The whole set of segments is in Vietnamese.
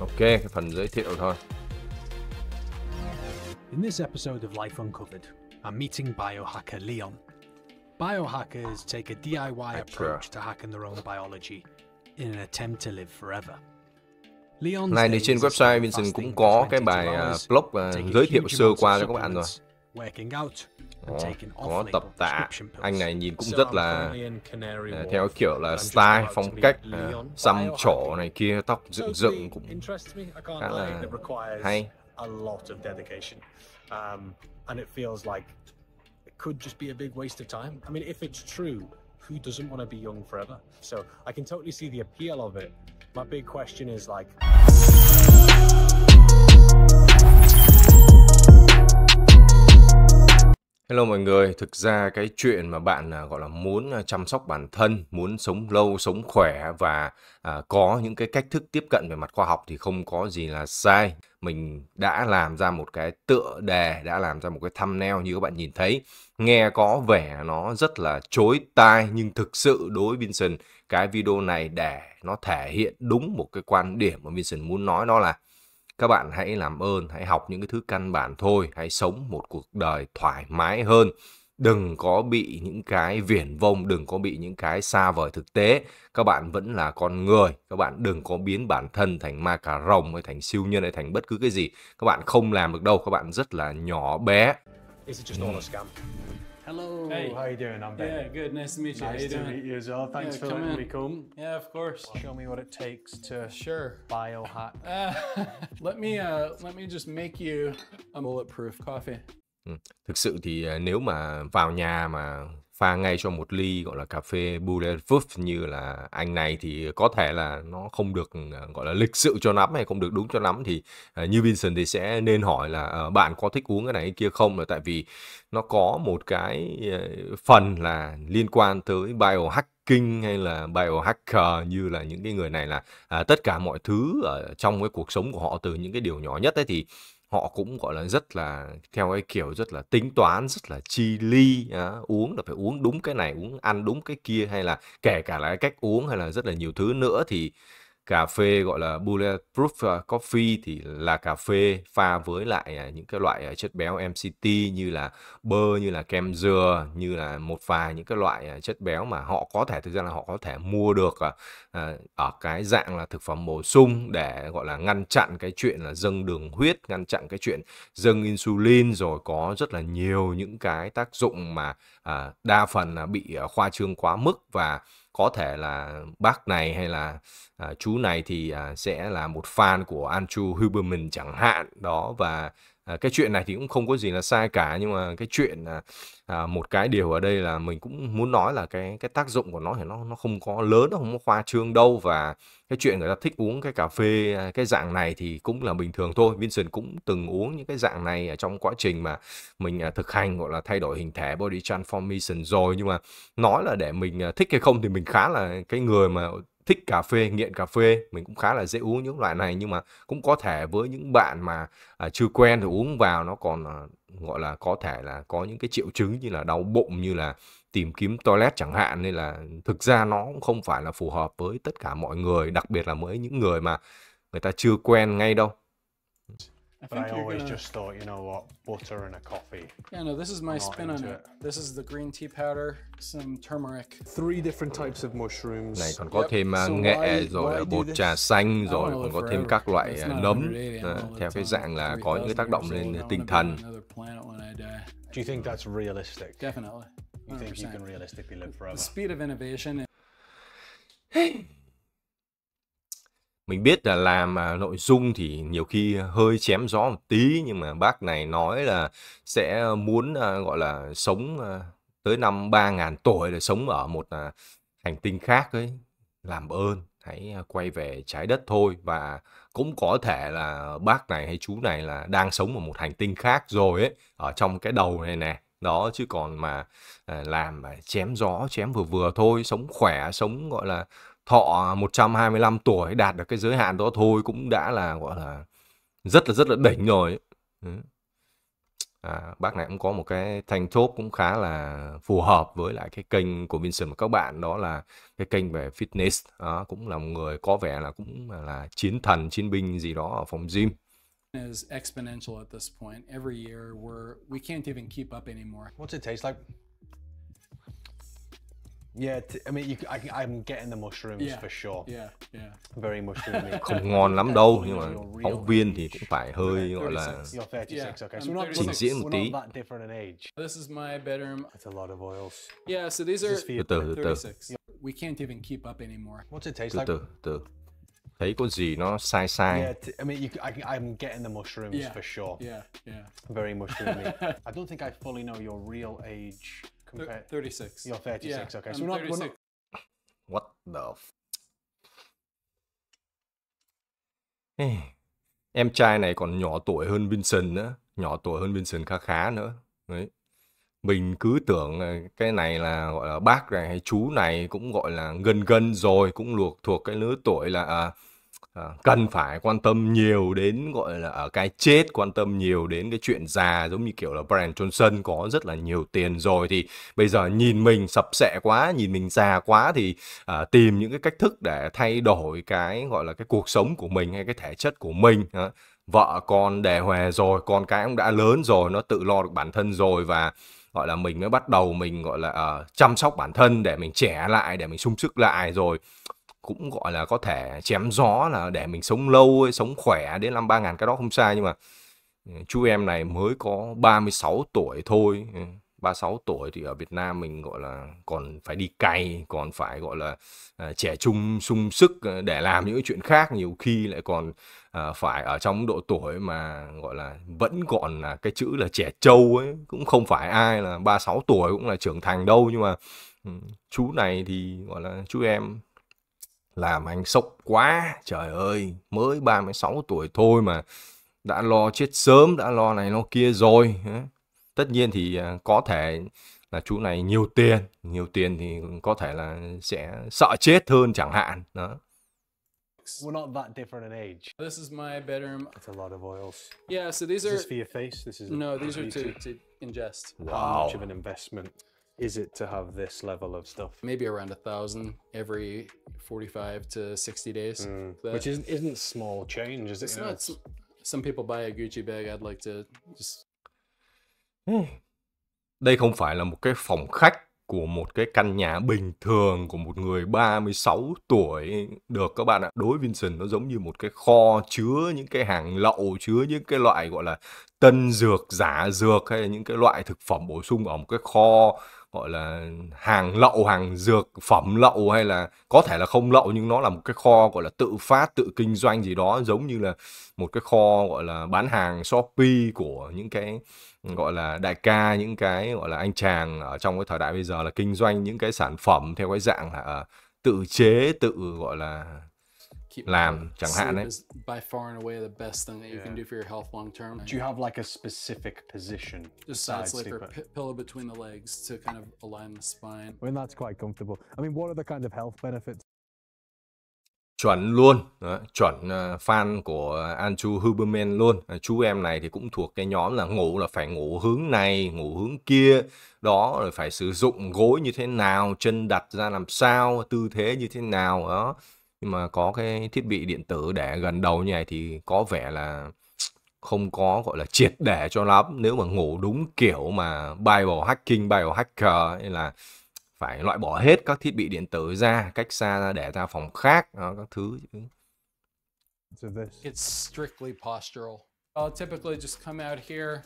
Ok, cái phần giới thiệu thôi. In this episode of Life Uncovered, I'm meeting biohacker Leon. Biohackers take a DIY approach to hacking their own biology in an attempt to live forever. Leon's Này thì trên website Vincent cũng có cái bài à, blog à, giới thiệu sơ qua cho các bạn rồi có tập tạ anh này nhìn cũng rất là uh, theo kiểu là style phong cách uh, xăm trổ này kia tóc dựng dựng cũng khá là hay um, and it feels like it could just be a big waste of time. I mean, if it's true, who doesn't want to be young forever? So I can totally see the appeal of it. My big question is like. Hello mọi người, thực ra cái chuyện mà bạn à, gọi là muốn à, chăm sóc bản thân, muốn sống lâu, sống khỏe và à, có những cái cách thức tiếp cận về mặt khoa học thì không có gì là sai. Mình đã làm ra một cái tựa đề, đã làm ra một cái thumbnail như các bạn nhìn thấy. Nghe có vẻ nó rất là chối tai nhưng thực sự đối với Vincent, cái video này để nó thể hiện đúng một cái quan điểm mà Vincent muốn nói đó là các bạn hãy làm ơn hãy học những cái thứ căn bản thôi hãy sống một cuộc đời thoải mái hơn đừng có bị những cái viển vông đừng có bị những cái xa vời thực tế các bạn vẫn là con người các bạn đừng có biến bản thân thành ma cà rồng hay thành siêu nhân hay thành bất cứ cái gì các bạn không làm được đâu các bạn rất là nhỏ bé Hello. Hey. How you doing? I'm Ben. Yeah, good. Nice to meet you. Nice you to doing? meet you as well. Thanks yeah, for letting in. me come. Yeah, of course. Show me what it takes to sure biohack. Uh, let me uh, let me just make you a bulletproof coffee. Ừ. Thực sự thì nếu mà vào nhà mà pha ngay cho một ly gọi là cà phê bulletproof như là anh này thì có thể là nó không được ờ, gọi là lịch sự cho lắm hay không được đúng cho lắm thì ờ, như Vincent thì sẽ nên hỏi là ờ, bạn có thích uống cái này cái kia không là tại vì nó có một cái phần là liên quan tới biohacking hay là biohacker như là những cái người này là à, tất cả mọi thứ ở trong cái cuộc sống của họ từ những cái điều nhỏ nhất ấy thì họ cũng gọi là rất là theo cái kiểu rất là tính toán rất là chi ly à, uống là phải uống đúng cái này uống ăn đúng cái kia hay là kể cả là cách uống hay là rất là nhiều thứ nữa thì cà phê gọi là bulletproof ờ, coffee thì là cà phê pha với lại à, những cái loại à, chất béo MCT như là bơ như là kem dừa như là một vài những cái loại à, chất béo mà họ có thể thực ra là họ có thể mua được ở cái dạng là thực phẩm bổ sung để gọi là ngăn chặn cái chuyện là dâng đường huyết ngăn chặn cái chuyện dâng insulin rồi có rất là nhiều những cái tác dụng mà đa phần là bị khoa trương quá mức và có thể là bác này hay là à, chú này thì à, sẽ là một fan của Andrew Huberman chẳng hạn đó và à, cái chuyện này thì cũng không có gì là sai cả nhưng mà cái chuyện à, một cái điều ở đây là mình cũng muốn nói là cái cái tác dụng của nó thì nó nó không có lớn nó không có khoa trương đâu và cái chuyện người ta thích uống cái cà phê à, cái dạng này thì cũng là bình thường thôi Vincent cũng từng uống những cái dạng này ở trong quá trình mà mình à, thực hành gọi là thay đổi hình thể body transformation rồi nhưng mà nói là để mình à, thích hay không thì mình khá là cái người mà thích cà phê nghiện cà phê mình cũng khá là dễ uống những loại này nhưng mà cũng có thể với những bạn mà à, chưa quen thì uống vào nó còn à, gọi là có thể là có những cái triệu chứng như là đau bụng như là tìm kiếm toilet chẳng hạn nên là thực ra nó cũng không phải là phù hợp với tất cả mọi người đặc biệt là với những người mà người ta chưa quen ngay đâu I but I always gonna... just thought, you know what, butter and a coffee. Yeah, no, this is my spin on it. it. This is the green tea powder, some turmeric. Three different types of mushrooms. Này còn có yep. thêm so nghệ why, rồi why bột trà xanh rồi còn có thêm các loại nấm theo cái dạng là có những tác động lên tinh thần. Do you think that's realistic? Definitely. You think you can realistically live forever? The speed of innovation. Mình biết là làm mà nội dung thì nhiều khi hơi chém gió một tí nhưng mà bác này nói là sẽ muốn, à, gọi là, sống, à, tới năm 3000 tuổi để sống ở một, à, hành tinh khác ấy. Làm ơn hãy à, quay về Trái Đất thôi và cũng có thể là bác này hay chú này là đang sống ở một hành tinh khác rồi ấy, ở trong cái đầu này nè. Đó, chứ còn mà, à, làm mà chém gió, chém vừa vừa thôi, sống khỏe, sống, gọi là thọ 125 tuổi đạt được cái giới hạn đó thôi cũng đã là gọi là rất là rất là đỉnh rồi à, bác này cũng có một cái thanh thốp cũng khá là phù hợp với lại cái kênh của Vincent và các bạn đó là cái kênh về fitness đó, cũng là một người có vẻ là cũng là chiến thần chiến binh gì đó ở phòng gym is exponential at this point every year we're we can't even keep up anymore what's it taste like Yeah, t- I mean, you, I, I'm getting the mushrooms yeah. for sure. Yeah, yeah. Very mushroomy. Không ngon lắm đâu, nhưng mà phóng viên thì cũng phải hơi gọi là trình diễn một tí. This is my bedroom. It's a lot of oils. Yeah, so these are 36. We can't even keep up anymore. What's it taste like? Từ từ thấy có gì nó sai sai. Yeah, I mean, you, I, I'm getting the mushrooms yeah. for sure. Yeah, yeah. Very mushroomy. I don't think I fully know your real age. Compare. 36. You're 36, yeah, okay. So we're not, we're not, What the... F... em trai này còn nhỏ tuổi hơn Vincent nữa. Nhỏ tuổi hơn Vincent khá khá nữa. Đấy. Mình cứ tưởng cái này là gọi là bác này hay chú này cũng gọi là gần gần rồi. Cũng luộc thuộc cái lứa tuổi là... À, Ờ, cần phải quan tâm nhiều đến gọi là ở ờ, cái chết quan tâm nhiều đến cái chuyện già giống như kiểu là Brian Johnson có rất là nhiều tiền rồi thì bây giờ nhìn mình sập sệ quá nhìn mình già quá thì à, tìm những cái cách thức để thay đổi cái gọi là cái cuộc sống của mình hay cái thể chất của mình à, vợ con đề huề rồi con cái cũng đã lớn rồi nó tự lo được bản thân rồi và gọi là mình mới bắt đầu mình gọi là uh, chăm sóc bản thân để mình trẻ lại để mình sung sức lại rồi cũng gọi là có thể chém gió là để mình sống lâu sống khỏe đến năm 3000 cái đó không sai nhưng mà ừ, chú em này mới có 36 tuổi thôi 36 ừ, tuổi thì ở Việt Nam mình gọi là còn phải đi cày, còn phải gọi là uh, trẻ trung sung sức ờ, để làm những chuyện khác nhiều khi lại còn uh, phải ở trong độ tuổi mà gọi là vẫn còn là cái chữ là trẻ trâu ấy, cũng không phải ai là 36 tuổi cũng là trưởng thành đâu nhưng mà ừ, chú này thì gọi là chú em làm anh sốc quá trời ơi mới 36 tuổi thôi mà đã lo chết sớm đã lo này lo kia rồi tất nhiên thì à, có thể là chú này nhiều tiền nhiều tiền thì có thể là sẽ sợ chết hơn chẳng hạn đó We're not that different in age. Oh, this is my bedroom. It's a lot of oils. Yeah, so these is are. This for your face. This is. No, these are to, to ingest. Wow. How much of an investment? is it to have this level of stuff? Maybe around a thousand every 45 to 60 days. Mm. Which isn't, isn't small change, is it? you know, it's, some people buy a Gucci bag, I'd like to just... Hmm. Đây không phải là một cái phòng khách của một cái căn nhà bình thường của một người 36 tuổi được các bạn ạ. Đối với Vincent nó giống như một cái kho chứa những cái hàng lậu, chứa những cái loại gọi là tân dược, giả dược hay là những cái loại thực phẩm bổ sung ở một cái kho gọi là hàng lậu hàng dược phẩm lậu hay là có thể là không lậu nhưng nó là một cái kho gọi là tự phát tự kinh doanh gì đó giống như là một cái kho gọi là bán hàng shopee của những cái gọi là đại ca những cái gọi là anh chàng ở trong cái thời đại bây giờ là kinh doanh những cái sản phẩm theo cái dạng là ờ, tự chế tự gọi là làm chẳng hạn đấy. Do you have like a specific position? Just side sleeper, pillow between the legs to kind of align the spine. I mean, that's quite comfortable. I mean, what are the kind of health benefits? chuẩn luôn đó, chuẩn uh, fan của Andrew Huberman luôn ờ, chú em này thì cũng thuộc cái nhóm là ngủ là phải ngủ hướng này ngủ hướng kia đó rồi phải sử dụng gối như thế nào chân đặt ra làm sao tư thế như thế nào đó nhưng mà có cái thiết bị điện tử để gần đầu như này thì có vẻ là không có gọi là triệt để cho lắm nếu mà ngủ đúng kiểu mà Bible hacking, Bible hacker hay là phải loại bỏ hết các thiết bị điện tử ra cách xa ra để ra phòng khác đó, các thứ It's strictly postural. I'll typically just come out here.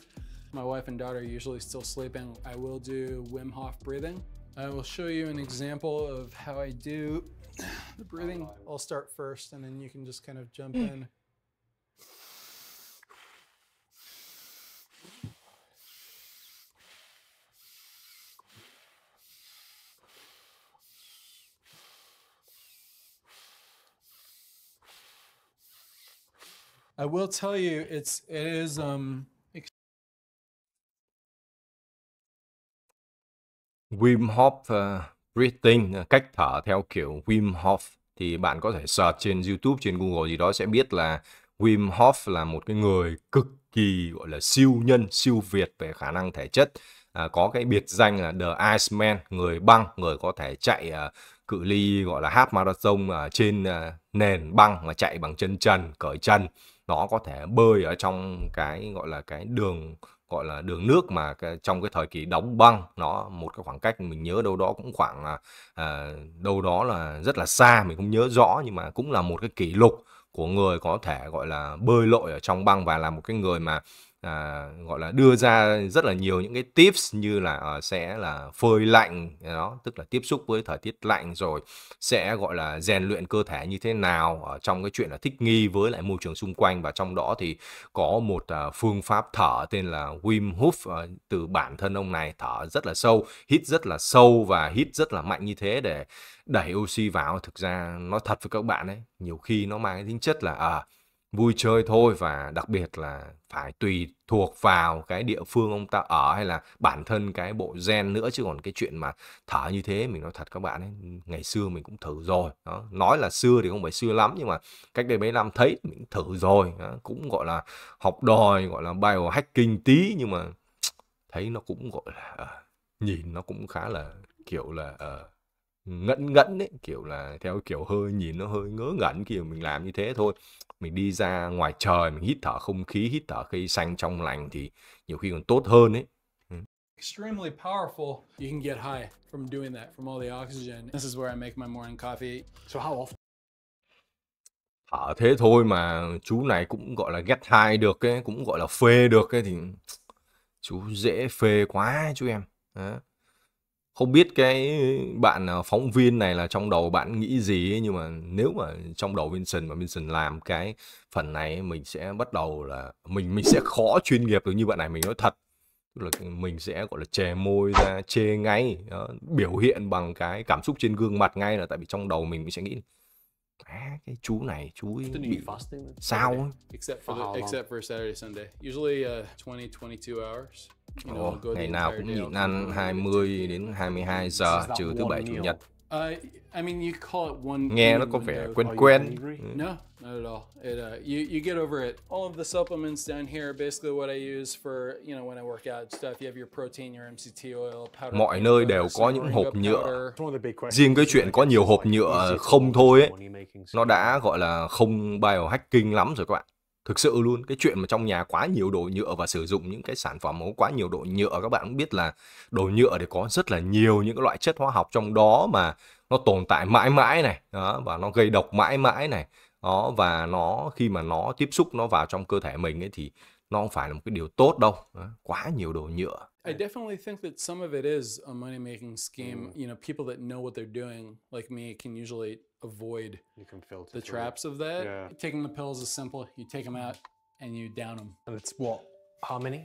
My wife and daughter are usually still sleeping. I will do Wim Hof breathing. I will show you an example of how I do the breathing. Uh, I'll start first, and then you can just kind of jump mm. in. I will tell you, it's it is um. Wim Hof uh, breathing à, cách thở theo kiểu Wim Hof thì bạn có thể search trên YouTube trên Google gì đó sẽ biết là Wim Hof là một cái người cực kỳ gọi là siêu nhân siêu việt về khả năng thể chất à, có cái biệt danh là The Iceman người băng người có thể chạy à, cự ly gọi là half marathon à, trên à, nền băng mà chạy bằng chân trần cởi chân nó có thể bơi ở trong cái gọi là cái đường gọi là đường nước mà trong cái thời kỳ đóng băng nó một cái khoảng cách mình nhớ đâu đó cũng khoảng à, à, đâu đó là rất là xa mình không nhớ rõ nhưng mà cũng là một cái kỷ lục của người có thể gọi là bơi lội ở trong băng và là một cái người mà à, gọi là đưa ra rất là nhiều những cái tips như là à, sẽ là phơi lạnh đó tức là tiếp xúc với thời tiết lạnh rồi sẽ gọi là rèn luyện cơ thể như thế nào ở trong cái chuyện là thích nghi với lại môi trường xung quanh và trong đó thì có một à, phương pháp thở tên là Wim Hof à, từ bản thân ông này thở rất là sâu hít rất là sâu và hít rất là mạnh như thế để đẩy oxy vào thực ra nó thật với các bạn ấy nhiều khi nó mang cái tính chất là à, vui chơi thôi và đặc biệt là phải tùy thuộc vào cái địa phương ông ta ở hay là bản thân cái bộ gen nữa chứ còn cái chuyện mà thở như thế mình nói thật các bạn ấy ngày xưa mình cũng thử rồi đó. nói là xưa thì không phải xưa lắm nhưng mà cách đây mấy năm thấy mình thử rồi đó. cũng gọi là học đòi gọi là biohacking tí nhưng mà thấy nó cũng gọi là ờ, nhìn nó cũng khá là kiểu là uh, ngẫn ngẫn ấy kiểu là theo kiểu hơi nhìn nó hơi ngớ ngẩn kiểu mình làm như thế thôi mình đi ra ngoài trời mình hít thở không khí hít thở cây xanh trong lành thì nhiều khi còn tốt hơn ấy ừ. extremely powerful you can get high from doing that from all the oxygen this is where I make my morning coffee so how often thở thế thôi mà chú này cũng gọi là get high được ấy cũng gọi là phê được ấy thì chú dễ phê quá chú em đó không biết cái bạn à, phóng viên này là trong đầu bạn nghĩ gì ấy, nhưng mà nếu mà trong đầu Vincent mà Vincent làm cái phần này mình sẽ bắt đầu là mình mình sẽ khó chuyên nghiệp được như bạn này mình nói thật tức là mình sẽ gọi là chè môi ra chê ngay đó, biểu hiện bằng cái cảm xúc trên gương mặt ngay là tại vì trong đầu mình mình sẽ nghĩ à, cái chú này chú ấy bị sao Except for, the, except for Saturday Sunday. Usually uh, 20 22 hours. Ồ, ngày nào cũng nhịn ăn 20 đến 22 giờ trừ thứ bảy chủ nhật. Ờ, Nghe nó có vẻ quen quen. Ừ. not at all. It, uh, you you get over it. All of the supplements down here are basically what I use for you know when I work out stuff. You have your protein, your MCT oil, powder. Mọi nơi đều có những hộp nhựa. Riêng cái chuyện có nhiều hộp nhựa không thôi ấy, nó đã gọi là không biohacking lắm rồi các bạn thực sự luôn cái chuyện mà trong nhà quá nhiều đồ nhựa và sử dụng những cái sản phẩm quá nhiều đồ nhựa các bạn cũng biết là đồ nhựa thì có rất là nhiều những cái loại chất hóa học trong đó mà nó tồn tại mãi mãi này đó, và nó gây độc mãi mãi này đó và nó khi mà nó tiếp xúc nó vào trong cơ thể mình ấy thì nó không phải là một cái điều tốt đâu đó, quá nhiều đồ nhựa I definitely think that some of it is a money making scheme. You know, people that know what they're doing, like me, can usually avoid you can filter the traps it. of that. Yeah. Taking the pills is simple. You take them out and you down them. And it's what? How many?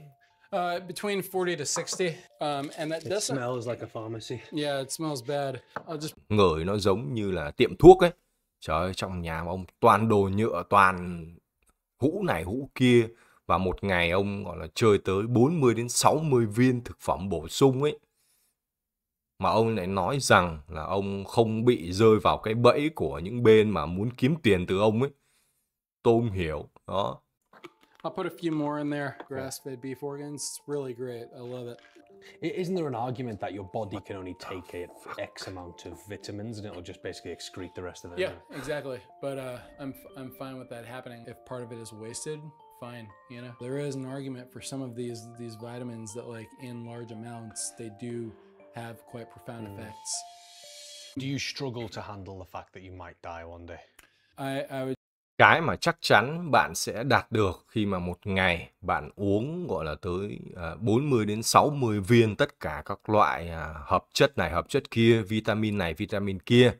Uh, between 40 to 60. Um, and that doesn't... smells like a pharmacy. Yeah, it smells bad. I'll just... Ngửi nó giống như là tiệm thuốc ấy. Trời ơi, trong nhà ông toàn đồ nhựa, toàn hũ này hũ kia. Và một ngày ông gọi là chơi tới 40 đến 60 viên thực phẩm bổ sung ấy. mà ông lại nói rằng là ông không bị rơi vào cái bẫy của những bên mà muốn kiếm tiền từ ông ấy. Tôi không hiểu. Đó. I'll put a few more in there. Grass-fed beef organs, it's really great. I love it. Isn't there an argument that your body can only take X amount of vitamins and it'll just basically excrete the rest of it? Yeah, exactly. But uh, I'm, I'm fine with that happening. If part of it is wasted, fine. You know, there is an argument for some of these these vitamins that, like in large amounts, they do have quite profound mm. effects. Do you struggle to handle the fact that you might die one day? I, I would cái mà chắc chắn bạn sẽ đạt được khi mà một ngày bạn uống gọi là tới 40 à, đến 60 viên tất cả các loại à, hợp chất này, hợp chất kia, vitamin này, vitamin kia.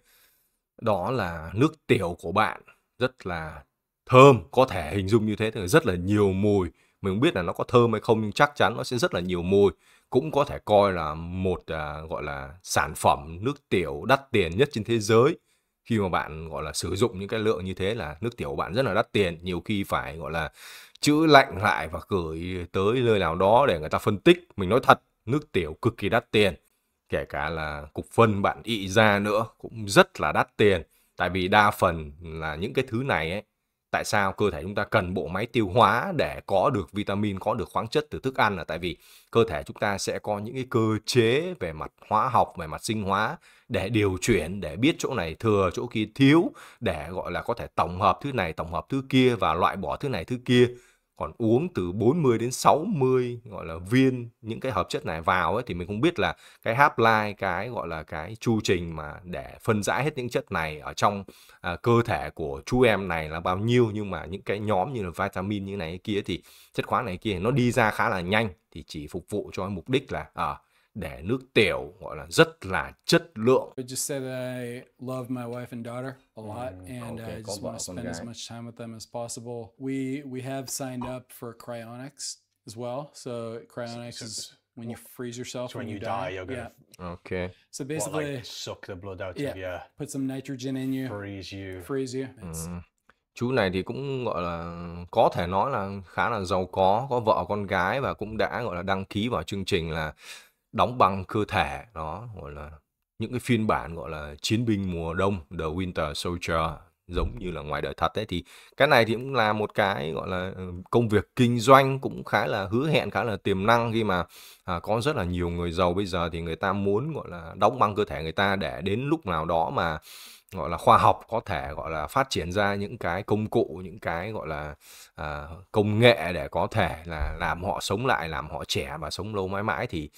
Đó là nước tiểu của bạn rất là thơm, có thể hình dung như thế thì rất là nhiều mùi. Mình không biết là nó có thơm hay không nhưng chắc chắn nó sẽ rất là nhiều mùi cũng có thể coi là một à, gọi là sản phẩm nước tiểu đắt tiền nhất trên thế giới khi mà bạn gọi là sử dụng những cái lượng như thế là nước tiểu của bạn rất là đắt tiền nhiều khi phải gọi là chữ lạnh lại và gửi tới nơi nào đó để người ta phân tích mình nói thật nước tiểu cực kỳ đắt tiền kể cả là cục phân bạn ị ra nữa cũng rất là đắt tiền tại vì đa phần là những cái thứ này ấy tại sao cơ thể chúng ta cần bộ máy tiêu hóa để có được vitamin có được khoáng chất từ thức ăn là tại vì cơ thể chúng ta sẽ có những cái cơ chế về mặt hóa học về mặt sinh hóa để điều chuyển để biết chỗ này thừa chỗ kia thiếu để gọi là có thể tổng hợp thứ này tổng hợp thứ kia và loại bỏ thứ này thứ kia còn uống từ 40 đến 60 gọi là viên những cái hợp chất này vào ấy thì mình không biết là cái half life cái gọi là cái chu trình mà để phân giải hết những chất này ở trong à, cơ thể của chú em này là bao nhiêu nhưng mà những cái nhóm như là vitamin như này kia thì chất khoáng này kia nó đi ra khá là nhanh thì chỉ phục vụ cho mục đích là à, để nước tiểu gọi là rất là chất lượng. I just said that I love my wife and daughter a mm, lot mm, and okay, I just want to spend as much time with them as possible. We we have signed up for cryonics as well. So cryonics is when you freeze yourself so when, when you, you die, die, you're gonna okay so basically what, like, suck the blood out yeah, of you put some nitrogen in you freeze you freeze you mm. chú này thì cũng gọi là có thể nói là khá là giàu có có vợ con gái và cũng đã gọi là đăng ký vào chương trình là đóng băng cơ thể đó gọi là những cái phiên bản gọi là chiến binh mùa đông The Winter Soldier giống như là ngoài đời thật đấy thì cái này thì cũng là một cái gọi là ờ, công việc kinh doanh cũng khá là hứa hẹn khá là tiềm năng khi mà à, có rất là nhiều người giàu bây giờ thì người ta muốn gọi là đóng băng cơ thể người ta để đến lúc nào đó mà gọi là khoa học có thể gọi là phát triển ra những cái công cụ những cái gọi là à, công nghệ để có thể là làm họ sống lại làm họ trẻ và sống lâu mãi mãi thì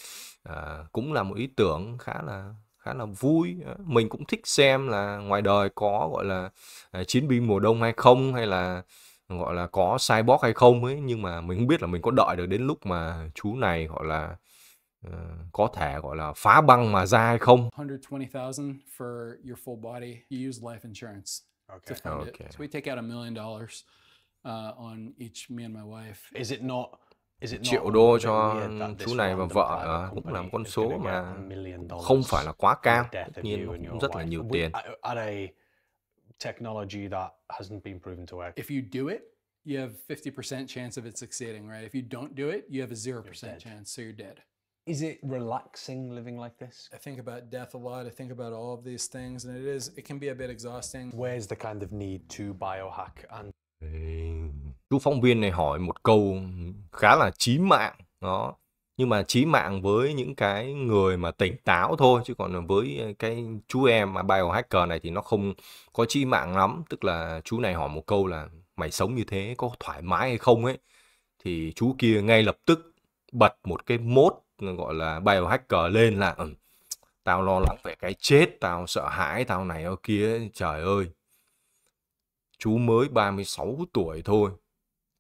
à, cũng là một ý tưởng khá là khá là vui ờ, mình cũng thích xem là ngoài đời có gọi là ờ, chiến binh mùa đông hay không hay là gọi là có cyborg hay không ấy nhưng mà mình không biết là mình có đợi được đến lúc mà chú này gọi là uh, có thể gọi là phá băng mà ra hay không. 120,000 for your full body. You use life insurance okay. to fund okay. it. So we take out a million dollars uh, on each me and my wife. Is it not triệu đô cho chú này và vợ cũng là con số mà không phải là quá cao, tất nhiên cũng rất là nhiều tiền. technology that hasn't been proven to work. If you do it, you have 50% chance of it succeeding, right? If you don't do it, you have a 0% chance, so you're dead. Is it relaxing living like this? I think about death a lot. I think about all of these things, and it is, it can be a bit exhausting. Where's the kind of need to biohack and. Hey. chú phóng viên này hỏi một câu khá là chí mạng đó nhưng mà chí mạng với những cái người mà tỉnh táo thôi chứ còn với cái chú em mà biohacker này thì nó không có chí mạng lắm tức là chú này hỏi một câu là mày sống như thế có thoải mái hay không ấy thì chú kia ngay lập tức bật một cái mốt gọi là biohacker lên là ừ, tao lo lắng về cái chết tao sợ hãi tao này ở kia trời ơi chú mới 36 tuổi thôi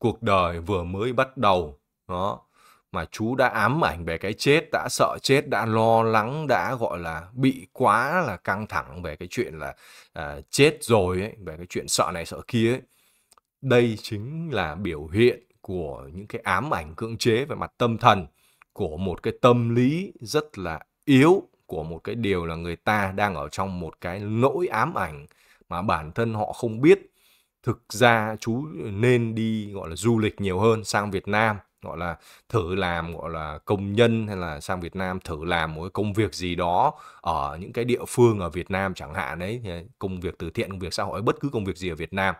cuộc đời vừa mới bắt đầu đó mà chú đã ám ảnh về cái chết đã sợ chết đã lo lắng đã gọi là bị quá là căng thẳng về cái chuyện là à, chết rồi ấy, về cái chuyện sợ này sợ kia ấy. đây chính là biểu hiện của những cái ám ảnh cưỡng chế về mặt tâm thần của một cái tâm lý rất là yếu của một cái điều là người ta đang ở trong một cái nỗi ám ảnh mà bản thân họ không biết thực ra chú nên đi gọi là du lịch nhiều hơn sang Việt Nam gọi là thử làm gọi là công nhân hay là sang Việt Nam thử làm một cái công việc gì đó ở những cái địa phương ở Việt Nam chẳng hạn đấy công việc từ thiện công việc xã hội bất cứ công việc gì ở Việt Nam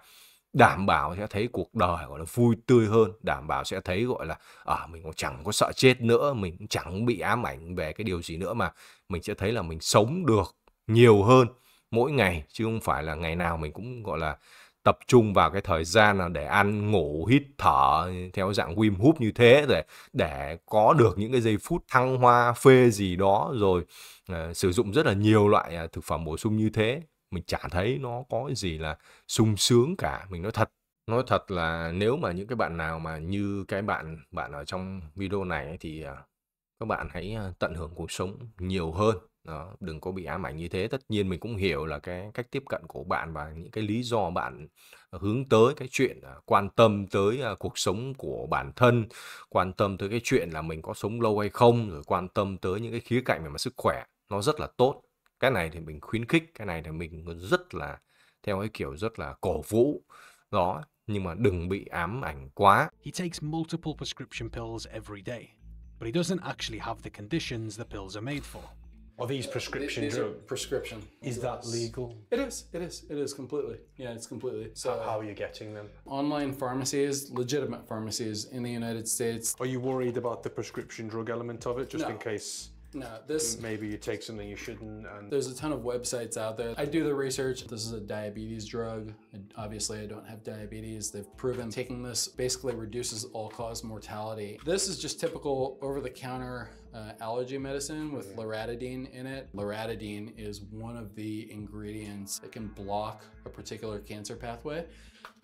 đảm bảo sẽ thấy cuộc đời gọi là vui tươi hơn đảm bảo sẽ thấy gọi là ở à, mình cũng chẳng có sợ chết nữa mình cũng chẳng bị ám ảnh về cái điều gì nữa mà mình sẽ thấy là mình sống được nhiều hơn mỗi ngày chứ không phải là ngày nào mình cũng gọi là tập trung vào cái thời gian là để ăn ngủ hít thở theo dạng Wim Hof như thế để để có được những cái giây phút thăng hoa phê gì đó rồi uh, sử dụng rất là nhiều loại uh, thực phẩm bổ sung như thế mình chả thấy nó có cái gì là sung sướng cả mình nói thật nói thật là nếu mà những cái bạn nào mà như cái bạn bạn ở trong video này thì uh, các bạn hãy tận hưởng cuộc sống nhiều hơn đó, đừng có bị ám ảnh như thế tất nhiên mình cũng hiểu là cái cách tiếp cận của bạn và những cái lý do bạn ờ, hướng tới cái chuyện à, quan tâm tới à, cuộc sống của bản thân quan tâm tới cái chuyện là mình có sống lâu hay không rồi quan tâm tới những cái khía cạnh về mặt sức khỏe nó rất là tốt cái này thì mình khuyến khích cái này thì mình rất là theo cái kiểu rất là cổ vũ đó nhưng mà đừng bị ám ảnh quá He takes multiple prescription pills every day but he doesn't actually have the conditions the pills are made for Are these prescription uh, drugs? prescription. Is drugs. that legal? It is. It is. It is completely. Yeah, it's completely. So how, how are you getting them? Online pharmacies, legitimate pharmacies in the United States. Are you worried about the prescription drug element of it, just no. in case? No, this... Maybe you take something you shouldn't and... There's a ton of websites out there. I do the research. This is a diabetes drug. And obviously, I don't have diabetes. They've proven taking this basically reduces all-cause mortality. This is just typical over-the-counter uh, allergy medicine with loratadine in it. Loratadine is one of the ingredients that can block a particular cancer pathway.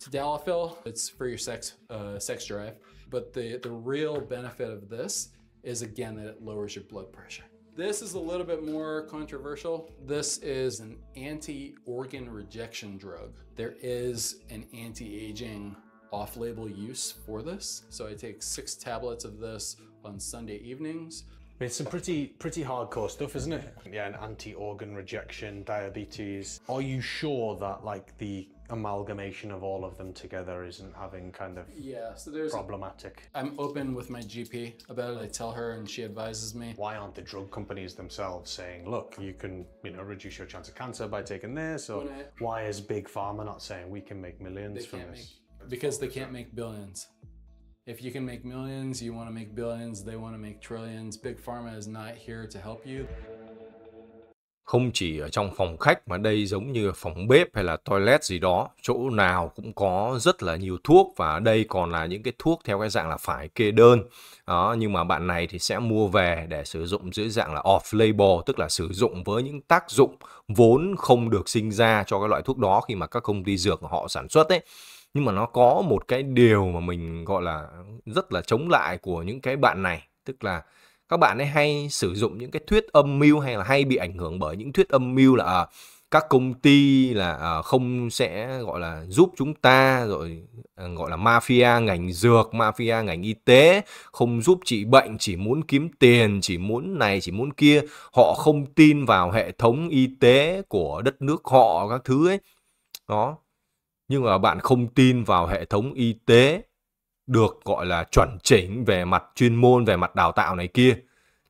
Tadalafil, it's for your sex, uh, sex drive. But the, the real benefit of this is again that it lowers your blood pressure. This is a little bit more controversial. This is an anti-organ rejection drug. There is an anti-aging off-label use for this. So I take six tablets of this on Sunday evenings. It's some pretty pretty hardcore stuff, isn't it? Yeah, an anti-organ rejection, diabetes. Are you sure that like the amalgamation of all of them together isn't having kind of yeah, so there's problematic. i am open with my GP about it. I tell her and she advises me. Why aren't the drug companies themselves saying, look, you can you know reduce your chance of cancer by taking this? Or I, why is big pharma not saying we can make millions from this? Make, because they can't make billions. If you can make millions, you want to make billions. They want to make trillions. Big pharma is not here to help you. không chỉ ở trong phòng khách mà đây giống như phòng bếp hay là toilet gì đó chỗ nào cũng có rất là nhiều thuốc và đây còn là những cái thuốc theo cái dạng là phải kê đơn đó nhưng mà bạn này thì sẽ mua về để sử dụng dưới dạng là off label tức là sử dụng với những tác dụng vốn không được sinh ra cho cái loại thuốc đó khi mà các công ty dược họ sản xuất ấy nhưng mà nó có một cái điều mà mình gọi là rất là chống lại của những cái bạn này tức là các bạn ấy hay sử dụng những cái thuyết âm mưu hay là hay bị ảnh hưởng bởi những thuyết âm mưu là à, các công ty là à, không sẽ gọi là giúp chúng ta rồi à, gọi là mafia ngành dược mafia ngành y tế không giúp trị bệnh chỉ muốn kiếm tiền chỉ muốn này chỉ muốn kia họ không tin vào hệ thống y tế của đất nước họ các thứ ấy đó nhưng mà bạn không tin vào hệ thống y tế được gọi là chuẩn chỉnh về mặt chuyên môn, về mặt đào tạo này kia.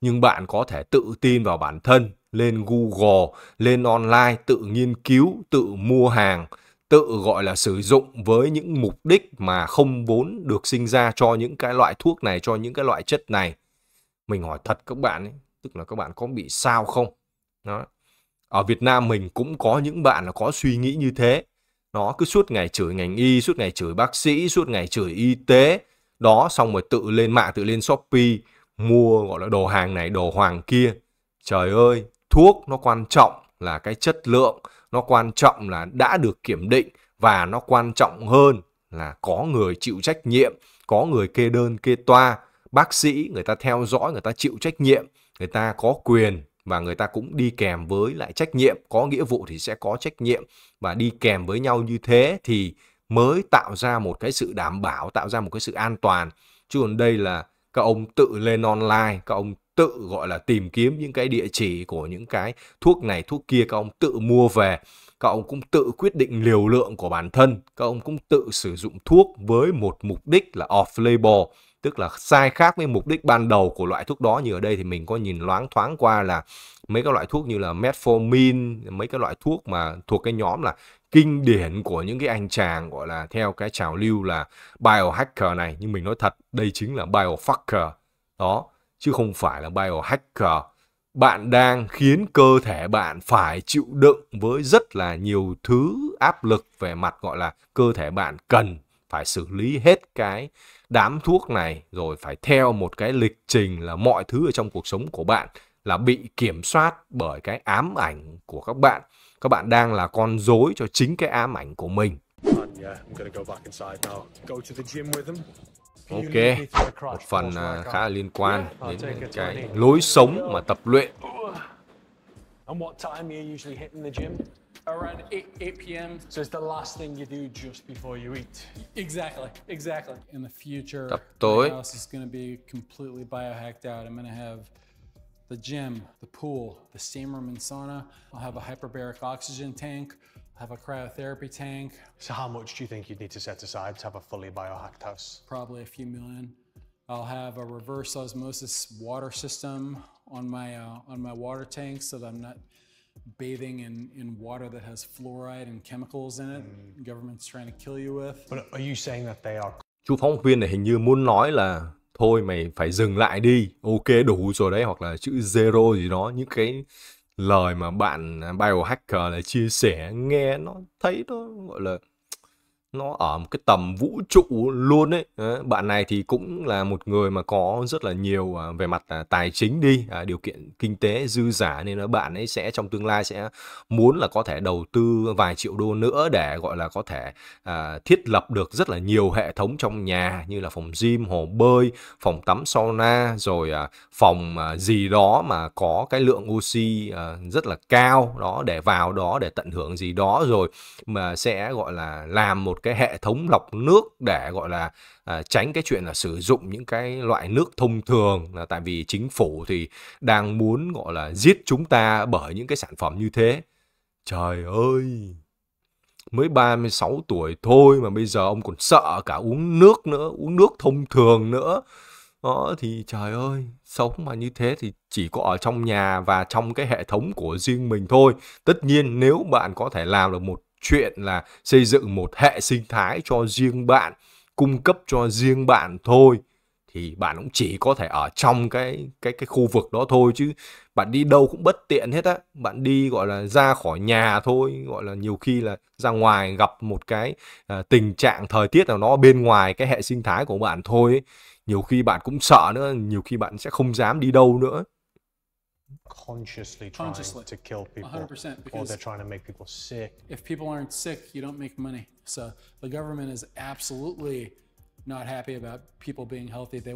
Nhưng bạn có thể tự tin vào bản thân, lên Google, lên online, tự nghiên cứu, tự mua hàng, tự gọi là sử dụng với những mục đích mà không vốn được sinh ra cho những cái loại thuốc này, cho những cái loại chất này. Mình hỏi thật các bạn, ấy, tức là các bạn có bị sao không? Đó. Ở Việt Nam mình cũng có những bạn là có suy nghĩ như thế nó cứ suốt ngày chửi ngành y suốt ngày chửi bác sĩ suốt ngày chửi y tế đó xong rồi tự lên mạng tự lên shopee mua gọi là đồ hàng này đồ hoàng kia trời ơi thuốc nó quan trọng là cái chất lượng nó quan trọng là đã được kiểm định và nó quan trọng hơn là có người chịu trách nhiệm có người kê đơn kê toa bác sĩ người ta theo dõi người ta chịu trách nhiệm người ta có quyền và người ta cũng đi kèm với lại trách nhiệm có nghĩa vụ thì sẽ có trách nhiệm và đi kèm với nhau như thế thì mới tạo ra một cái sự đảm bảo tạo ra một cái sự an toàn chứ còn đây là các ông tự lên online các ông tự gọi là tìm kiếm những cái địa chỉ của những cái thuốc này thuốc kia các ông tự mua về các ông cũng tự quyết định liều lượng của bản thân các ông cũng tự sử dụng thuốc với một mục đích là off label tức là sai khác với mục đích ban đầu của loại thuốc đó như ở đây thì mình có nhìn loáng thoáng qua là mấy các loại thuốc như là metformin mấy cái loại thuốc mà thuộc cái nhóm là kinh điển của những cái anh chàng gọi là theo cái trào lưu là biohacker này nhưng mình nói thật đây chính là biofucker đó chứ không phải là biohacker bạn đang khiến cơ thể bạn phải chịu đựng với rất là nhiều thứ áp lực về mặt gọi là cơ thể bạn cần phải xử lý hết cái đám thuốc này rồi phải theo một cái lịch trình là mọi thứ ở trong cuộc sống của bạn là bị kiểm soát bởi cái ám ảnh của các bạn các bạn đang là con dối cho chính cái ám ảnh của mình ok một phần à, khá là liên quan đến cái lối sống mà tập luyện and what time you're usually hitting the gym? Around 8, 8 p.m. So it's the last thing you do just before you eat. Exactly, exactly. In the future, my house is gonna be completely biohacked out. I'm gonna have the gym, the pool, the steam room and sauna. I'll have a hyperbaric oxygen tank. I'll have a cryotherapy tank. So how much do you think you'd need to set aside to have a fully biohacked house? Probably a few million. I'll have a reverse osmosis water system. on my uh, on my water tank so that I'm not bathing in, in water that has fluoride and chemicals in it. Mm. Government's trying to kill you with. But are you saying that they are Chú phóng viên này hình như muốn nói là thôi mày phải dừng lại đi. Ok đủ rồi đấy hoặc là chữ zero gì đó những cái lời mà bạn biohacker là chia sẻ nghe nó thấy nó gọi là nó ở một cái tầm vũ trụ luôn ấy bạn này thì cũng là một người mà có rất là nhiều à, về mặt à, tài chính đi à, điều kiện kinh tế dư giả nên là bạn ấy sẽ trong tương lai sẽ muốn là có thể đầu tư vài triệu đô nữa để gọi là có thể thiết lập được rất là nhiều hệ thống trong nhà như là phòng gym hồ bơi phòng tắm sauna rồi phòng gì đó mà có cái lượng oxy rất là cao đó để vào đó để tận hưởng gì đó rồi mà sẽ gọi là làm một cái hệ thống lọc nước để gọi là à, tránh cái chuyện là sử dụng những cái loại nước thông thường là tại vì chính phủ thì đang muốn gọi là giết chúng ta bởi những cái sản phẩm như thế. Trời ơi, mới 36 tuổi thôi mà bây giờ ông còn sợ cả uống nước nữa, uống nước thông thường nữa. Đó, thì trời ơi, sống mà như thế thì chỉ có ở trong nhà và trong cái hệ thống của riêng mình thôi. Tất nhiên nếu bạn có thể làm được một chuyện là xây dựng một hệ sinh thái cho riêng bạn cung cấp cho riêng bạn thôi thì bạn cũng chỉ có thể ở trong cái cái cái khu vực đó thôi chứ bạn đi đâu cũng bất tiện hết á bạn đi gọi là ra khỏi nhà thôi gọi là nhiều khi là ra ngoài gặp một cái à, tình trạng thời tiết nào nó bên ngoài cái hệ sinh thái của bạn thôi ấy. nhiều khi bạn cũng sợ nữa nhiều khi bạn sẽ không dám đi đâu nữa consciously trying consciously. to kill people 100% because or they're trying to make people sick if people aren't sick you don't make money so the government is absolutely not happy about people being healthy they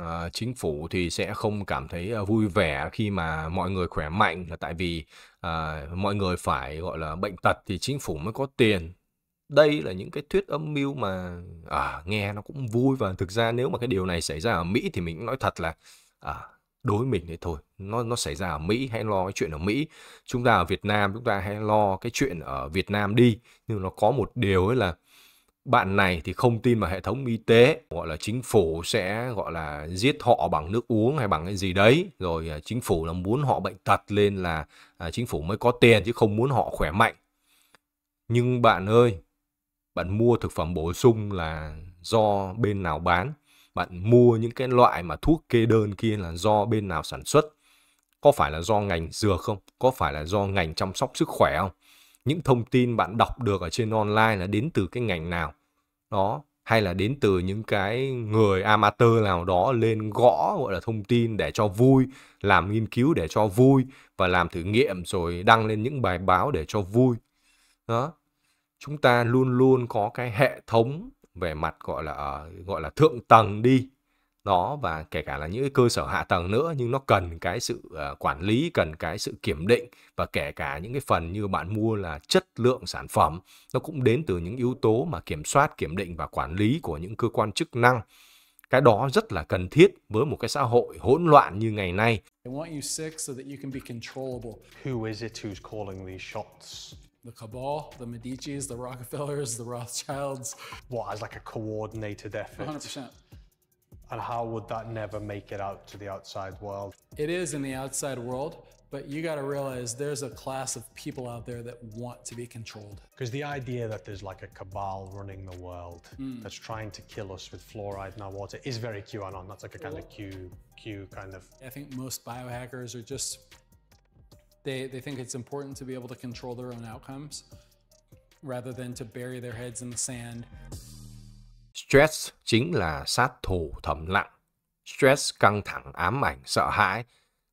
À, chính phủ thì sẽ không cảm thấy uh, vui vẻ khi mà mọi người khỏe mạnh là tại vì uh, mọi người phải gọi là bệnh tật thì chính phủ mới có tiền đây là những cái thuyết âm mưu mà à, nghe nó cũng vui và thực ra nếu mà cái điều này xảy ra ở Mỹ thì mình nói thật là à, đối mình đấy thôi nó nó xảy ra ở Mỹ hãy lo cái chuyện ở Mỹ chúng ta ở Việt Nam chúng ta hãy lo cái chuyện ở Việt Nam đi nhưng nó có một điều ấy là bạn này thì không tin vào hệ thống y tế gọi là chính phủ sẽ gọi là giết họ bằng nước uống hay bằng cái gì đấy rồi à, chính phủ là muốn họ bệnh tật lên là à, chính phủ mới có tiền chứ không muốn họ khỏe mạnh nhưng bạn ơi bạn mua thực phẩm bổ sung là do bên nào bán bạn mua những cái loại mà thuốc kê đơn kia là do bên nào sản xuất có phải là do ngành dược không có phải là do ngành chăm sóc sức khỏe không những thông tin bạn đọc được ở trên online là đến từ cái ngành nào đó hay là đến từ những cái người amateur nào đó lên gõ gọi là thông tin để cho vui làm nghiên cứu để cho vui và làm thử nghiệm rồi đăng lên những bài báo để cho vui đó chúng ta luôn luôn có cái hệ thống về mặt gọi là gọi là thượng tầng đi nó và kể cả là những cái cơ sở hạ tầng nữa nhưng nó cần cái sự ờ, quản lý cần cái sự kiểm định và kể cả những cái phần như bạn mua là chất lượng sản phẩm nó cũng đến từ những yếu tố mà kiểm soát kiểm định và quản lý của những cơ quan chức năng cái đó rất là cần thiết với một cái xã hội hỗn loạn như ngày nay. I want you sick so that you can be controllable. Who is it who's calling these shots? the cabal, the Medicis, the Rockefellers, the Rothschilds. What, as like a coordinated effort? 100%. And how would that never make it out to the outside world? It is in the outside world, but you got to realize there's a class of people out there that want to be controlled. Because the idea that there's like a cabal running the world mm. that's trying to kill us with fluoride in our water is very QAnon. That's like a kind of Q, Q kind of. I think most biohackers are just They, they think it's important to be able to control their own outcomes rather than to bury their heads in the sand. Stress chính là sát thủ thầm lặng. Stress căng thẳng, ám ảnh, sợ hãi,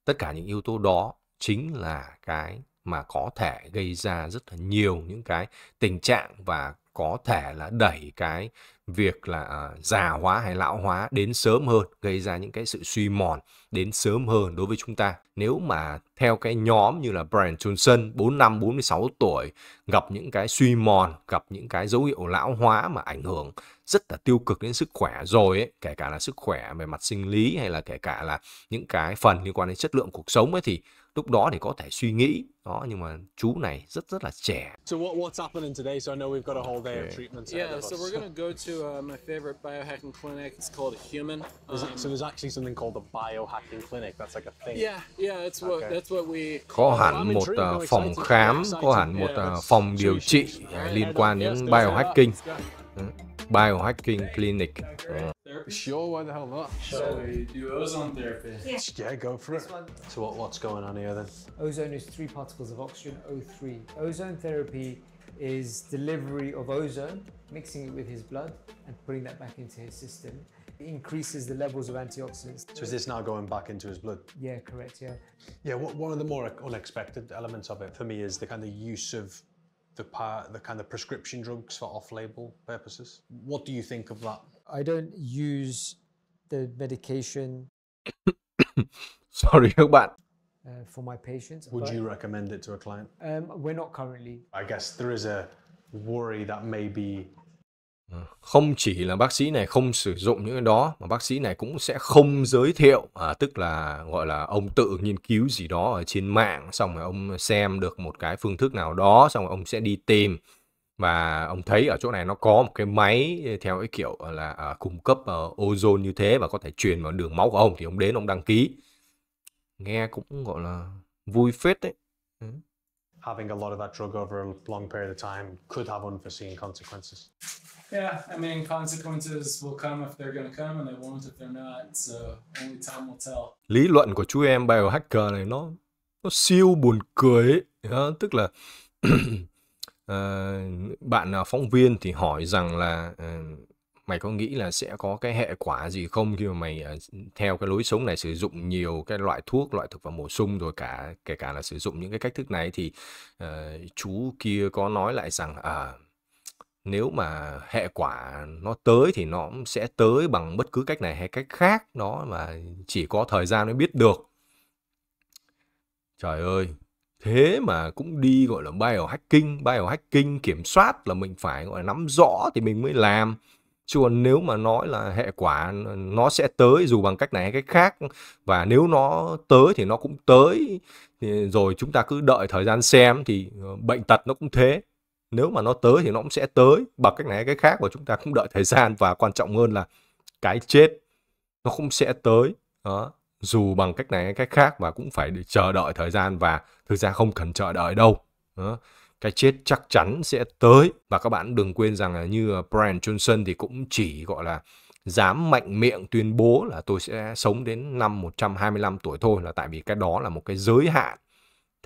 tất cả những yếu tố đó chính là cái mà có thể gây ra rất là nhiều những cái tình trạng và có thể là đẩy cái việc là à, già hóa hay lão hóa đến sớm hơn gây ra những cái sự suy mòn đến sớm hơn đối với chúng ta nếu mà theo cái nhóm như là Brian Johnson 45 46 tuổi gặp những cái suy mòn gặp những cái dấu hiệu lão hóa mà ảnh hưởng rất là tiêu cực đến sức khỏe rồi ấy, kể cả là sức khỏe về mặt sinh lý hay là kể cả là những cái phần liên quan đến chất lượng cuộc sống ấy thì lúc đó thì có thể suy nghĩ đó nhưng mà chú này rất rất là trẻ. So what what's happening today? So I know we've got a whole day okay. of treatment. Yeah, so we're gonna go to uh, my favorite biohacking clinic. It's called Human. Um, so there's actually something called the biohacking clinic. That's like a thing. Yeah, yeah, it's what okay. that's what we. Có hẳn một uh, phòng khám, có hẳn một uh, phòng điều trị uh, liên quan đến biohacking. Uh, Biohacking Clinic. Sure, why the hell not? Shall we do ozone therapy? Yeah, yeah go for it. So what, what's going on here then? Ozone is three particles of oxygen, O3. Ozone therapy is delivery of ozone, mixing it with his blood and putting that back into his system. It increases the levels of antioxidants. So is this now going back into his blood? Yeah, correct, yeah. Yeah, one of the more unexpected elements of it for me is the kind of use of the, the kind of prescription drugs for off-label purposes. What do you think of that? I don't use the medication. Sorry, bạn. Uh, for my patients. Would but, you recommend it to a client? Um, we're not currently. I guess there is a worry that maybe Ờ, không chỉ là bác sĩ này không sử dụng những cái đó mà bác sĩ này cũng sẽ không giới thiệu à, tức là gọi là ông tự nghiên cứu gì đó ở trên mạng xong rồi ông xem được một cái phương thức nào đó xong rồi ông sẽ đi tìm và ông thấy ở chỗ này nó có một cái máy theo cái kiểu là à, cung cấp à, ozone như thế và có thể truyền vào đường máu của ông thì ông đến ông đăng ký nghe cũng gọi là vui phết đấy ừ. Having a lot of that drug over a long period of time could have unforeseen consequences. Yeah, I mean, consequences will come if they're gonna come and they won't if they're not. So only time will tell. Lý luận của chú em biohacker này nó nó siêu buồn cười ấy. Đó, tức là à, bạn phóng viên thì hỏi rằng là à, mày có nghĩ là sẽ có cái hệ quả gì không khi mà mày ờ, theo cái lối sống này sử dụng nhiều cái loại thuốc loại thực phẩm bổ sung rồi cả kể cả là sử dụng những cái cách thức này thì uh, chú kia có nói lại rằng à nếu mà hệ quả nó tới thì nó cũng sẽ tới bằng bất cứ cách này hay cách khác nó mà chỉ có thời gian mới biết được trời ơi thế mà cũng đi gọi là biohacking biohacking kiểm soát là mình phải gọi là nắm rõ thì mình mới làm chứ còn nếu mà nói là hệ quả nó sẽ tới dù bằng cách này hay cách khác và nếu nó tới thì nó cũng tới rồi chúng ta cứ đợi thời gian xem thì ờ, bệnh tật nó cũng thế nếu mà nó tới thì nó cũng sẽ tới bằng cách này cái khác và chúng ta cũng đợi thời gian và quan trọng hơn là cái chết nó cũng sẽ tới đó dù bằng cách này hay cách khác và cũng phải để chờ đợi thời gian và thực ra không cần chờ đợi đâu đó. cái chết chắc chắn sẽ tới và các bạn đừng quên rằng là như ờ, Brian Johnson thì cũng chỉ gọi là dám mạnh miệng tuyên bố là tôi sẽ sống đến năm 125 tuổi thôi là tại vì cái đó là một cái giới hạn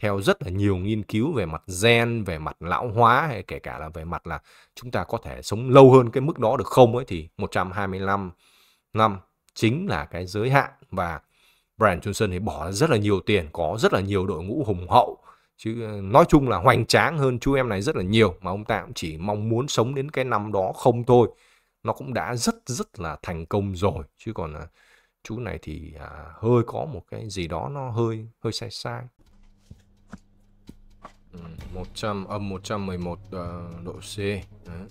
theo rất là nhiều nghiên cứu về mặt gen, về mặt lão hóa hay kể cả là về mặt là chúng ta có thể sống lâu hơn cái mức đó được không ấy thì 125 năm chính là cái giới hạn và Brian Johnson thì bỏ rất là nhiều tiền, có rất là nhiều đội ngũ hùng hậu chứ ờ, nói chung là hoành tráng hơn chú em này rất là nhiều mà ông ta cũng chỉ mong muốn sống đến cái năm đó không thôi nó cũng đã rất rất là thành công rồi chứ còn ờ, chú này thì à, hơi có một cái gì đó nó hơi hơi sai sai 100 ừ, âm 111 uh, ờ, độ C. Đấy.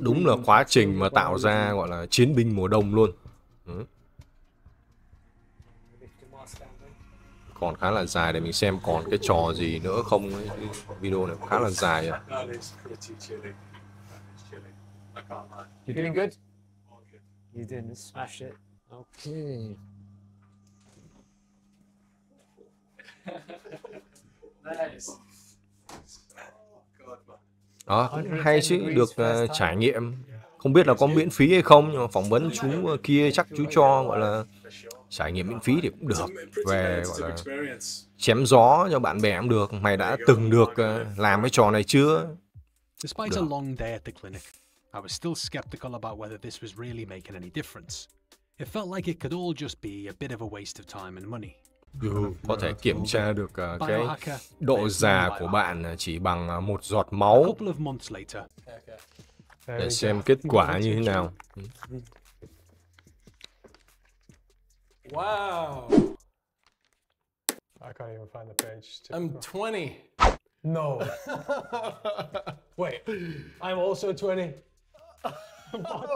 Đúng là quá trình mà tạo ra gọi là chiến binh mùa đông luôn. Ừ. Còn khá là dài để mình xem còn cái trò gì nữa không ấy. Video này khá là dài à. You doing good? You didn't smash it. Okay. đó hay chứ được uh, trải nghiệm không biết là có miễn phí hay không nhưng mà phỏng vấn chú ờ, kia chắc chú cho gọi là trải nghiệm miễn phí thì cũng được về gọi là chém gió cho bạn bè cũng được mày đã từng được ờ, làm cái trò này chưa Despite a long day at the clinic, I was still skeptical about whether this was really making any difference. It felt like it could all just be a bit of a waste of time and money. Ừ, ừ, có thể vâng, kiểm tra được à, cái độ già của bạn à, chỉ bằng à, một giọt máu để xem kết quả như thế nào. Wow. I can't even find the page. To... I'm 20. No. Wait, I'm also 20. what?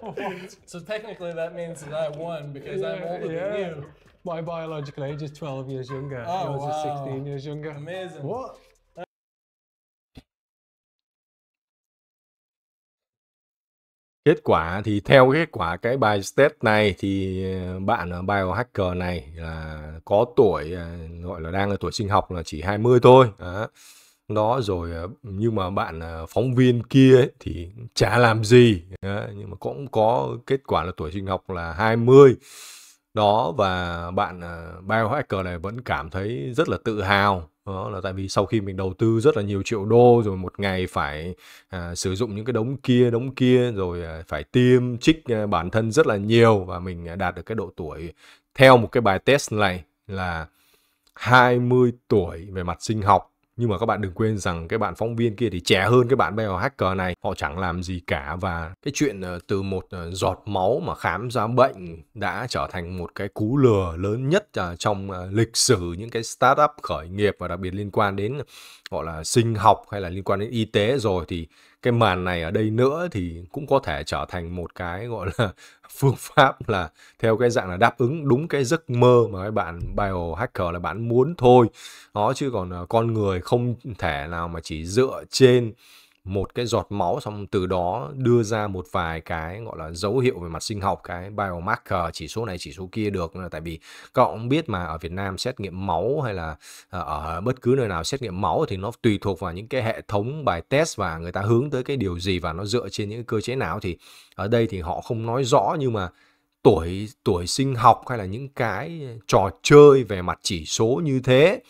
what? So technically that means that I won because I'm older yeah. than you my biological age is 12 years younger. Oh, Yours wow. is 16 years younger. Amazing. What? Kết quả thì theo kết quả cái bài test này thì ờ, bạn biohacker này là có tuổi ờ, gọi là đang ở tuổi sinh học là chỉ 20 thôi. Đó đó rồi ờ, nhưng mà bạn phóng viên kia ấy, thì chả làm gì đó, nhưng mà cũng có kết quả là tuổi sinh học là 20 đó và bạn uh, biohacker này vẫn cảm thấy rất là tự hào đó là tại vì sau khi mình đầu tư rất là nhiều triệu đô rồi một ngày phải à, sử dụng những cái đống kia đống kia rồi à, phải tiêm trích à, bản thân rất là nhiều và mình à, đạt được cái độ tuổi theo một cái bài test này là 20 tuổi về mặt sinh học nhưng mà các bạn đừng quên rằng cái bạn phóng viên kia thì trẻ hơn cái bạn bèo hacker này họ chẳng làm gì cả và cái chuyện ờ, từ một ờ, giọt máu mà khám ra bệnh đã trở thành một cái cú lừa lớn nhất ờ, trong lịch sử những cái startup khởi nghiệp và đặc biệt liên quan đến gọi là sinh học hay là liên quan đến y tế rồi thì cái màn này ở đây nữa thì cũng có thể trở thành một cái gọi là phương pháp là theo cái dạng là đáp ứng đúng cái giấc mơ mà các bạn biohacker là bạn muốn thôi đó chứ còn ờ, con người không thể nào mà chỉ dựa trên một cái giọt máu xong từ đó đưa ra một vài cái gọi là dấu hiệu về mặt sinh học cái biomarker chỉ số này chỉ số kia được là tại vì các cũng biết mà ở Việt Nam xét nghiệm máu hay là ờ, ở bất cứ nơi nào xét nghiệm máu thì nó tùy thuộc vào những cái hệ thống bài test và người ta hướng tới cái điều gì và nó dựa trên những cơ chế nào thì ở đây thì họ không nói rõ nhưng mà tuổi tuổi sinh học hay là những cái trò chơi về mặt chỉ số như thế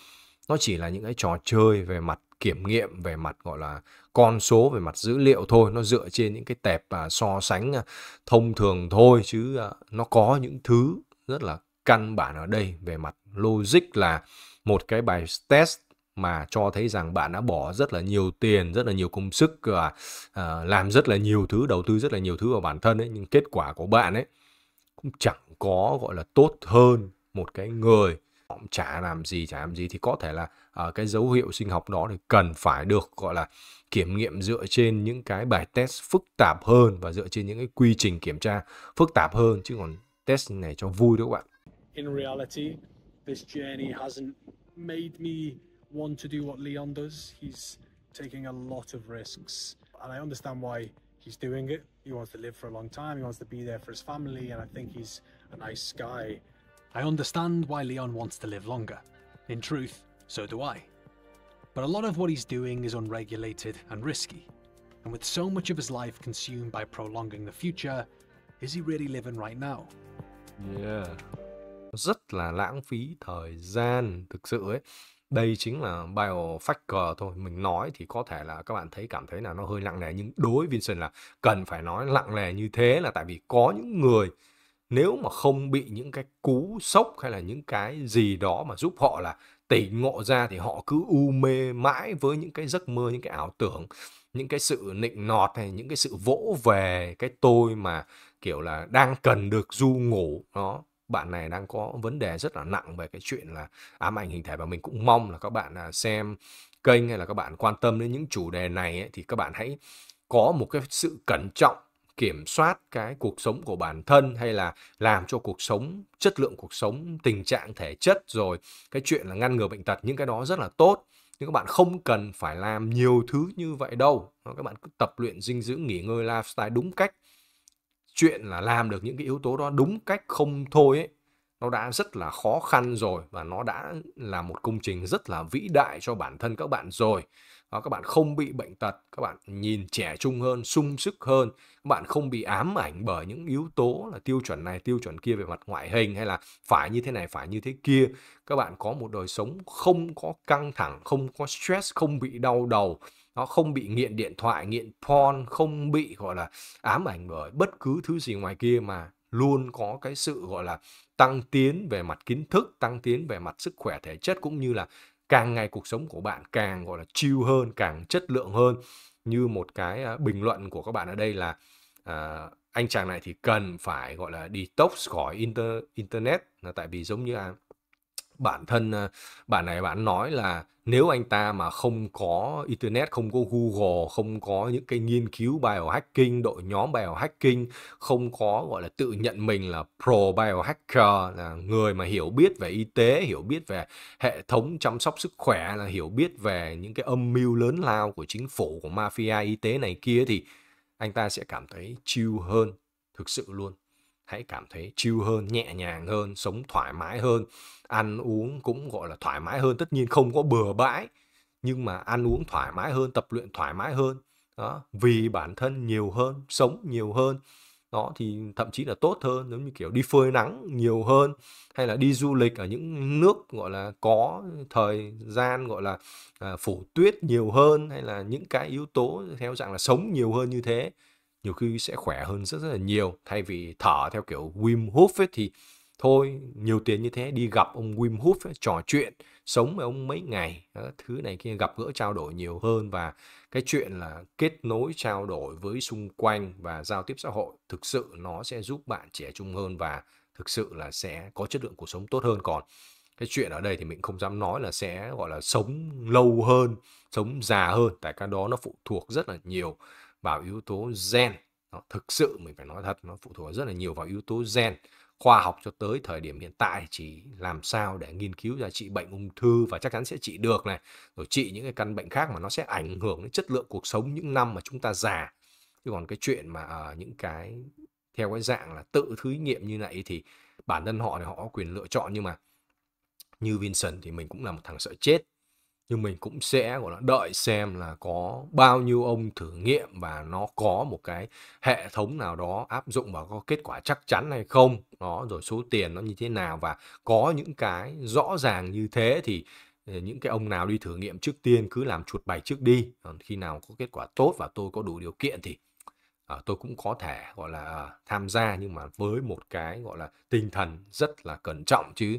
nó chỉ là những cái trò chơi về mặt kiểm nghiệm về mặt gọi là con số về mặt dữ liệu thôi nó dựa trên những cái tẹp và so sánh à, thông thường thôi chứ à, nó có những thứ rất là căn bản ở đây về mặt logic là một cái bài test mà cho thấy rằng bạn đã bỏ rất là nhiều tiền, rất là nhiều công sức và uh, à, làm rất là nhiều thứ, đầu tư rất là nhiều thứ vào bản thân ấy, nhưng kết quả của bạn ấy cũng chẳng có gọi là tốt hơn một cái người chả làm gì chả làm gì thì có thể là à, cái dấu hiệu sinh học đó thì cần phải được gọi là kiểm nghiệm dựa trên những cái bài test phức tạp hơn và dựa trên những cái quy trình kiểm tra phức tạp hơn chứ còn test này cho vui đó các bạn. In reality, this journey hasn't made me want to do what Leon does. He's taking a lot of risks. And I understand why he's doing it. He wants to live for a long time. He wants to be there for his family. And I think he's a nice guy. I understand why Leon wants to live longer. In truth, so do I. But a lot of what he's doing is unregulated and risky, and with so much of his life consumed by prolonging the future, is he really living right now? Yeah. Rất là lãng phí thời gian thực sự ấy. Đây chính là biohacker thôi. Mình nói thì có thể là các bạn thấy cảm thấy là nó hơi nặng nề nhưng đối với Vincent là cần phải nói nặng nề như thế là tại vì có những người nếu mà không bị những cái cú sốc hay là những cái gì đó mà giúp họ là tỉnh ngộ ra thì họ cứ u mê mãi với những cái giấc mơ những cái ảo tưởng những cái sự nịnh nọt hay những cái sự vỗ về cái tôi mà kiểu là đang cần được du ngủ nó bạn này đang có vấn đề rất là nặng về cái chuyện là ám ảnh hình thể và mình cũng mong là các bạn à, xem kênh hay là các bạn quan tâm đến những chủ đề này ấy, thì các bạn hãy có một cái sự cẩn trọng kiểm soát cái cuộc sống của bản thân hay là làm cho cuộc sống chất lượng cuộc sống tình trạng thể chất rồi cái chuyện là ngăn ngừa bệnh tật những cái đó rất là tốt nhưng các bạn không cần phải làm nhiều thứ như vậy đâu các bạn cứ tập luyện dinh dưỡng nghỉ ngơi lifestyle đúng cách chuyện là làm được những cái yếu tố đó đúng cách không thôi ấy nó đã rất là khó khăn rồi và nó đã là một công trình rất là vĩ đại cho bản thân các bạn rồi đó, các bạn không bị bệnh tật các bạn nhìn trẻ trung hơn sung sức hơn các bạn không bị ám ảnh bởi những yếu tố là tiêu chuẩn này tiêu chuẩn kia về mặt ngoại hình hay là phải như thế này phải như thế kia các bạn có một đời sống không có căng thẳng không có stress không bị đau đầu nó không bị nghiện điện thoại nghiện porn không bị gọi là ám ảnh bởi bất cứ thứ gì ngoài kia mà luôn có cái sự gọi là tăng tiến về mặt kiến thức tăng tiến về mặt sức khỏe thể chất cũng như là càng ngày cuộc sống của bạn càng gọi là chiêu hơn càng chất lượng hơn như một cái à, bình luận của các bạn ở đây là à, anh chàng này thì cần phải gọi là đi tốc khỏi inter, internet là tại vì giống như bản thân ờ, bạn này bạn nói là nếu anh ta mà không có internet không có google không có những cái nghiên cứu biohacking đội nhóm biohacking không có gọi là tự nhận mình là pro biohacker là người mà hiểu biết về y tế hiểu biết về hệ thống chăm sóc sức khỏe là hiểu biết về những cái âm mưu lớn lao của chính phủ của mafia y tế này kia thì anh ta sẽ cảm thấy chill hơn thực sự luôn hãy cảm thấy chill hơn nhẹ nhàng hơn sống thoải mái hơn ăn uống cũng gọi là thoải mái hơn tất nhiên không có bừa bãi nhưng mà ăn uống thoải mái hơn tập luyện thoải mái hơn đó vì bản thân nhiều hơn sống nhiều hơn đó thì thậm chí là tốt hơn giống như kiểu đi phơi nắng nhiều hơn hay là đi du lịch ở những nước gọi là có thời gian gọi là à, phủ tuyết nhiều hơn hay là những cái yếu tố theo dạng là sống nhiều hơn như thế nhiều khi sẽ khỏe hơn rất rất là nhiều thay vì thở theo kiểu Wim Hof ấy thì thôi nhiều tiền như thế đi gặp ông Wim Hof ấy, trò chuyện sống với ông mấy ngày thứ này kia gặp gỡ trao đổi nhiều hơn và cái chuyện là kết nối trao đổi với xung quanh và giao tiếp xã hội thực sự nó sẽ giúp bạn trẻ trung hơn và thực sự là sẽ có chất lượng cuộc sống tốt hơn còn cái chuyện ở đây thì mình không dám nói là sẽ gọi là sống lâu hơn sống già hơn tại cái đó nó phụ thuộc rất là nhiều vào yếu tố gen nó thực sự mình phải nói thật nó phụ thuộc rất là nhiều vào yếu tố gen khoa học cho tới thời điểm hiện tại chỉ làm sao để nghiên cứu ra trị bệnh ung thư và chắc chắn sẽ trị được này rồi trị những cái căn bệnh khác mà nó sẽ ảnh hưởng đến chất lượng cuộc sống những năm mà chúng ta già chứ còn cái chuyện mà uh, những cái theo cái dạng là tự thí nghiệm như này thì bản thân họ thì họ có quyền lựa chọn nhưng mà như Vincent thì mình cũng là một thằng sợ chết nhưng mình cũng sẽ gọi là đợi xem là có bao nhiêu ông thử nghiệm và nó có một cái hệ thống nào đó áp dụng và có kết quả chắc chắn hay không đó rồi số tiền nó như thế nào và có những cái rõ ràng như thế thì ờ, những cái ông nào đi thử nghiệm trước tiên cứ làm chuột bài trước đi còn khi nào có kết quả tốt và tôi có đủ điều kiện thì à, tôi cũng có thể gọi là à, tham gia nhưng mà với một cái gọi là tinh thần rất là cẩn trọng chứ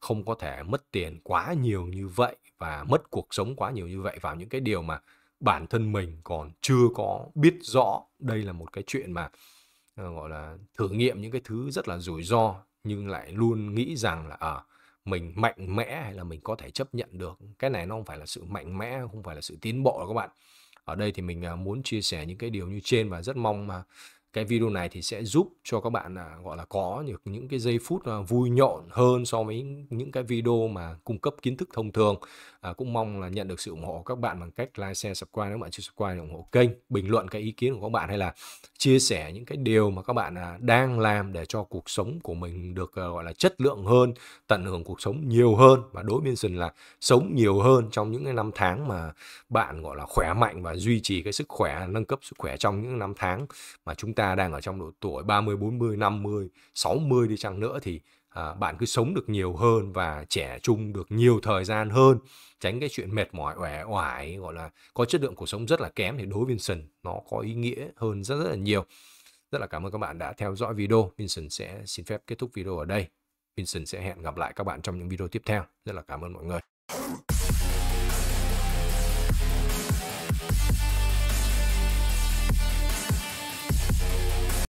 không có thể mất tiền quá nhiều như vậy và mất cuộc sống quá nhiều như vậy vào những cái điều mà bản thân mình còn chưa có biết rõ đây là một cái chuyện mà ờ, gọi là thử nghiệm những cái thứ rất là rủi ro nhưng lại luôn nghĩ rằng là à, mình mạnh mẽ hay là mình có thể chấp nhận được cái này nó không phải là sự mạnh mẽ không phải là sự tiến bộ đâu các bạn ở đây thì mình ờ, muốn chia sẻ những cái điều như trên và rất mong mà cái video này thì sẽ giúp cho các bạn là gọi là có được những cái giây phút à, vui nhộn hơn so với những cái video mà cung cấp kiến thức thông thường à, cũng mong là nhận được sự ủng hộ của các bạn bằng cách like share subscribe nếu bạn chưa subscribe ủng hộ kênh bình luận cái ý kiến của các bạn hay là chia sẻ những cái điều mà các bạn à, đang làm để cho cuộc sống của mình được à, gọi là chất lượng hơn tận hưởng cuộc sống nhiều hơn và đối biên dần là sống nhiều hơn trong những cái năm tháng mà bạn gọi là khỏe mạnh và duy trì cái sức khỏe nâng cấp sức khỏe trong những năm tháng mà chúng ta ta đang ở trong độ tuổi 30, 40, 50, 60 đi chăng nữa thì à, bạn cứ sống được nhiều hơn và trẻ trung được nhiều thời gian hơn tránh cái chuyện mệt mỏi uể oải gọi là có chất lượng cuộc sống rất là kém thì đối với Vincent nó có ý nghĩa hơn rất rất là nhiều rất là cảm ơn các bạn đã theo dõi video Vincent sẽ xin phép kết thúc video ở đây Vincent sẽ hẹn gặp lại các bạn trong những video tiếp theo rất là cảm ơn mọi người